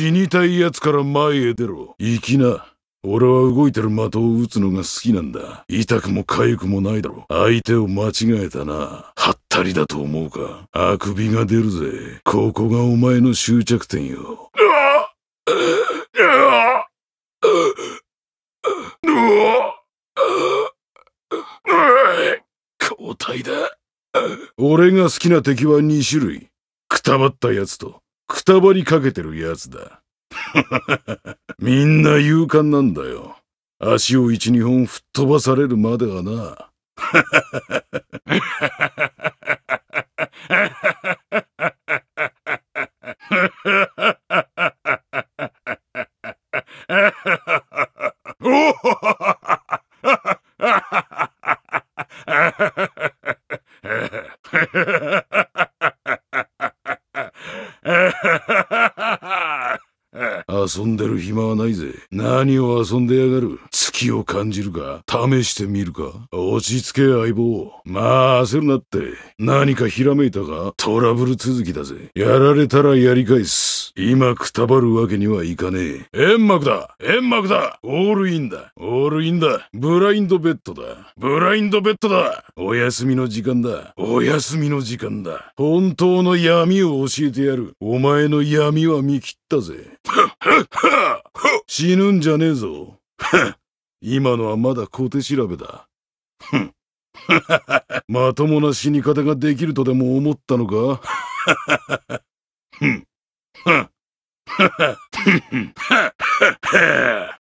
死にたい奴から前へ出ろ。行きな。俺は動いてる的を撃つのが好きなんだ。痛くも痒くもないだろ。相手を間違えたな。はったりだと思うか。あくびが出るぜ。ここがお前の終着点よ。交代だ。俺が好きな敵は2種類。くたばった奴と、くたばりかけてるやつだ。みんな勇敢なんだよ。足を一、二本吹っ飛ばされるまではな。遊んでる暇はないぜ。何を遊んでやがる。気を感じるか試してみるか落ち着け相棒。まあ焦るなって。何かひらめいたかトラブル続きだぜ。やられたらやり返す。今くたばるわけにはいかねえ。煙幕だ煙幕だオールインだオールインだブラインドベッドだブラインドベッドだお休みの時間だお休みの時間だ本当の闇を教えてやる。お前の闇は見切ったぜ。死ぬんじゃねえぞ。今のはまだ小手調べだ。ふん。まともな死に方ができるとでも思ったのかふん。ふん。